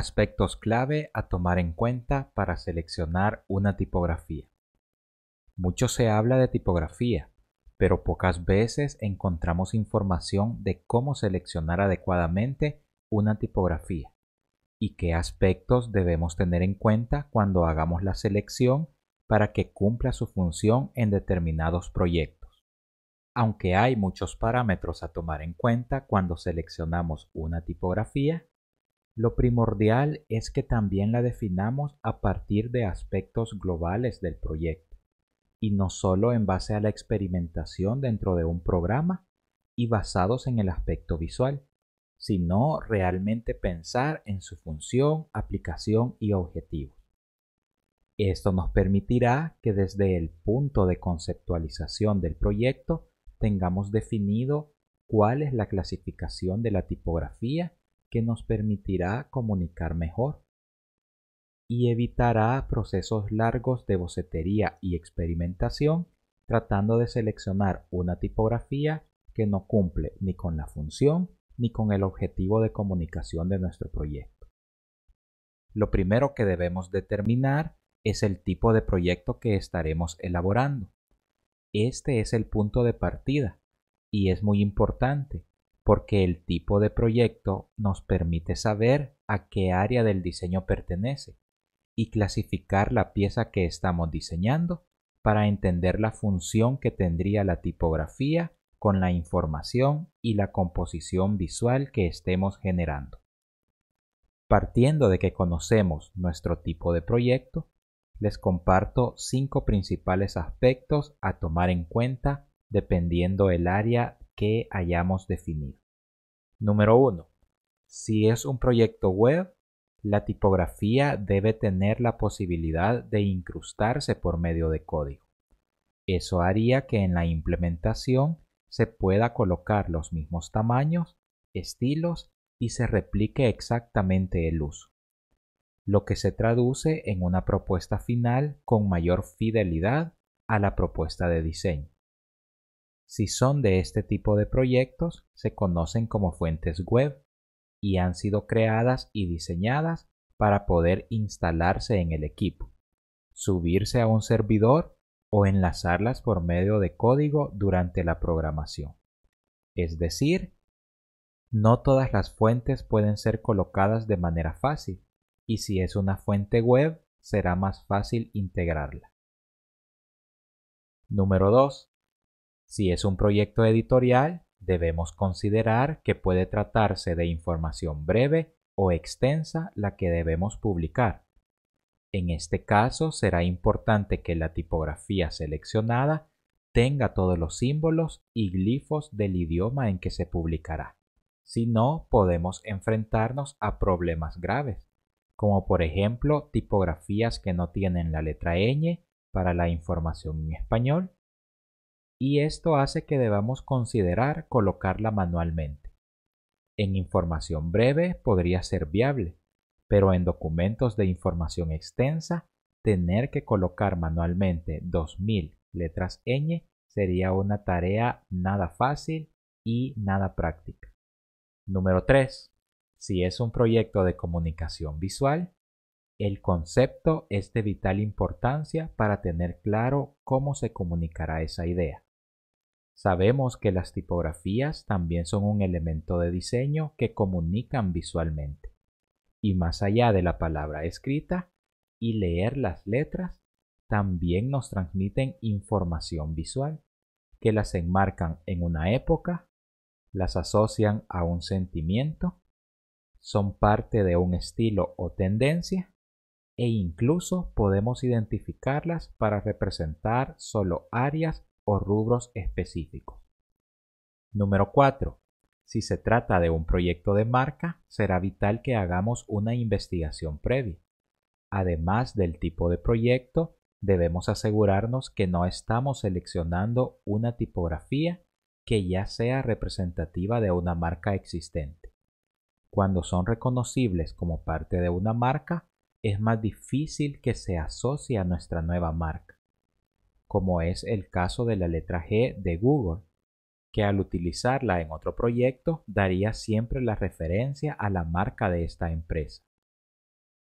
Aspectos clave a tomar en cuenta para seleccionar una tipografía. Mucho se habla de tipografía, pero pocas veces encontramos información de cómo seleccionar adecuadamente una tipografía y qué aspectos debemos tener en cuenta cuando hagamos la selección para que cumpla su función en determinados proyectos. Aunque hay muchos parámetros a tomar en cuenta cuando seleccionamos una tipografía, lo primordial es que también la definamos a partir de aspectos globales del proyecto y no solo en base a la experimentación dentro de un programa y basados en el aspecto visual, sino realmente pensar en su función, aplicación y objetivos. Esto nos permitirá que desde el punto de conceptualización del proyecto tengamos definido cuál es la clasificación de la tipografía que nos permitirá comunicar mejor y evitará procesos largos de bocetería y experimentación tratando de seleccionar una tipografía que no cumple ni con la función ni con el objetivo de comunicación de nuestro proyecto. Lo primero que debemos determinar es el tipo de proyecto que estaremos elaborando. Este es el punto de partida y es muy importante porque el tipo de proyecto nos permite saber a qué área del diseño pertenece y clasificar la pieza que estamos diseñando para entender la función que tendría la tipografía con la información y la composición visual que estemos generando. Partiendo de que conocemos nuestro tipo de proyecto, les comparto cinco principales aspectos a tomar en cuenta dependiendo el área que hayamos definido. Número 1. Si es un proyecto web, la tipografía debe tener la posibilidad de incrustarse por medio de código. Eso haría que en la implementación se pueda colocar los mismos tamaños, estilos y se replique exactamente el uso, lo que se traduce en una propuesta final con mayor fidelidad a la propuesta de diseño. Si son de este tipo de proyectos, se conocen como fuentes web y han sido creadas y diseñadas para poder instalarse en el equipo, subirse a un servidor o enlazarlas por medio de código durante la programación. Es decir, no todas las fuentes pueden ser colocadas de manera fácil, y si es una fuente web, será más fácil integrarla. Número 2. Si es un proyecto editorial, debemos considerar que puede tratarse de información breve o extensa la que debemos publicar. En este caso será importante que la tipografía seleccionada tenga todos los símbolos y glifos del idioma en que se publicará. Si no, podemos enfrentarnos a problemas graves, como por ejemplo tipografías que no tienen la letra ñ para la información en español y esto hace que debamos considerar colocarla manualmente. En información breve podría ser viable, pero en documentos de información extensa, tener que colocar manualmente 2000 letras ñ sería una tarea nada fácil y nada práctica. Número 3. Si es un proyecto de comunicación visual, el concepto es de vital importancia para tener claro cómo se comunicará esa idea. Sabemos que las tipografías también son un elemento de diseño que comunican visualmente. Y más allá de la palabra escrita y leer las letras, también nos transmiten información visual, que las enmarcan en una época, las asocian a un sentimiento, son parte de un estilo o tendencia, e incluso podemos identificarlas para representar solo áreas rubros específicos. Número 4. Si se trata de un proyecto de marca, será vital que hagamos una investigación previa. Además del tipo de proyecto, debemos asegurarnos que no estamos seleccionando una tipografía que ya sea representativa de una marca existente. Cuando son reconocibles como parte de una marca, es más difícil que se asocie a nuestra nueva marca como es el caso de la letra G de Google, que al utilizarla en otro proyecto daría siempre la referencia a la marca de esta empresa.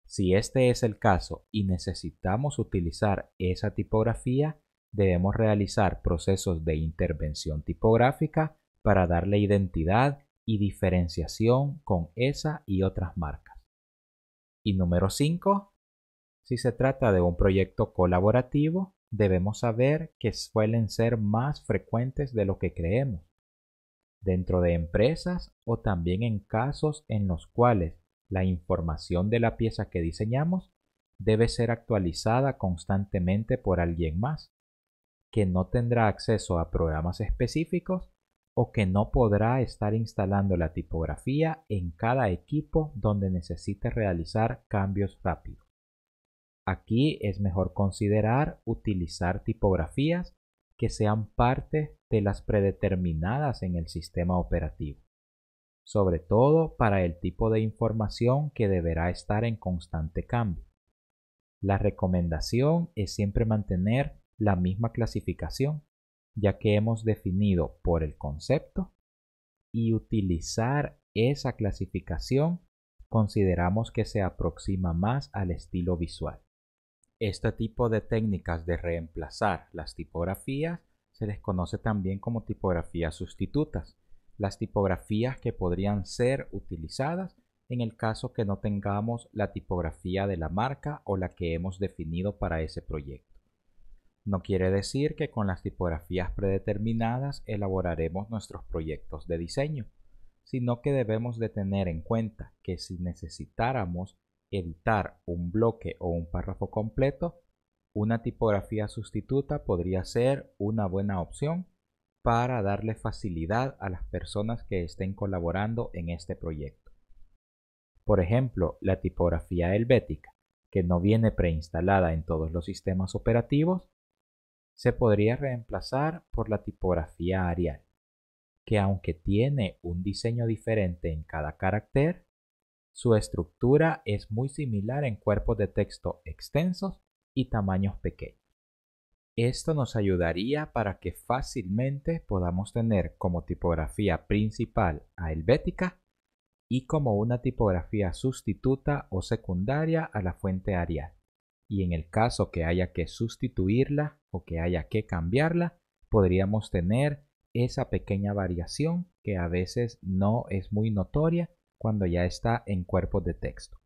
Si este es el caso y necesitamos utilizar esa tipografía, debemos realizar procesos de intervención tipográfica para darle identidad y diferenciación con esa y otras marcas. Y número 5, si se trata de un proyecto colaborativo, debemos saber que suelen ser más frecuentes de lo que creemos, dentro de empresas o también en casos en los cuales la información de la pieza que diseñamos debe ser actualizada constantemente por alguien más, que no tendrá acceso a programas específicos o que no podrá estar instalando la tipografía en cada equipo donde necesite realizar cambios rápidos. Aquí es mejor considerar utilizar tipografías que sean parte de las predeterminadas en el sistema operativo, sobre todo para el tipo de información que deberá estar en constante cambio. La recomendación es siempre mantener la misma clasificación, ya que hemos definido por el concepto y utilizar esa clasificación consideramos que se aproxima más al estilo visual. Este tipo de técnicas de reemplazar las tipografías se les conoce también como tipografías sustitutas, las tipografías que podrían ser utilizadas en el caso que no tengamos la tipografía de la marca o la que hemos definido para ese proyecto. No quiere decir que con las tipografías predeterminadas elaboraremos nuestros proyectos de diseño, sino que debemos de tener en cuenta que si necesitáramos editar un bloque o un párrafo completo, una tipografía sustituta podría ser una buena opción para darle facilidad a las personas que estén colaborando en este proyecto. Por ejemplo, la tipografía helvética, que no viene preinstalada en todos los sistemas operativos, se podría reemplazar por la tipografía Arial, que aunque tiene un diseño diferente en cada carácter, su estructura es muy similar en cuerpos de texto extensos y tamaños pequeños. Esto nos ayudaría para que fácilmente podamos tener como tipografía principal a helvética y como una tipografía sustituta o secundaria a la fuente Arial. Y en el caso que haya que sustituirla o que haya que cambiarla, podríamos tener esa pequeña variación que a veces no es muy notoria cuando ya está en cuerpo de texto.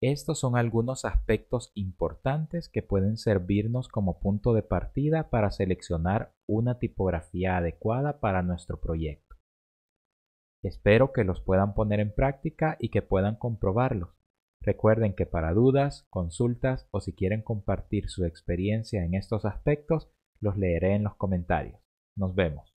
Estos son algunos aspectos importantes que pueden servirnos como punto de partida para seleccionar una tipografía adecuada para nuestro proyecto. Espero que los puedan poner en práctica y que puedan comprobarlos. Recuerden que para dudas, consultas o si quieren compartir su experiencia en estos aspectos, los leeré en los comentarios. Nos vemos.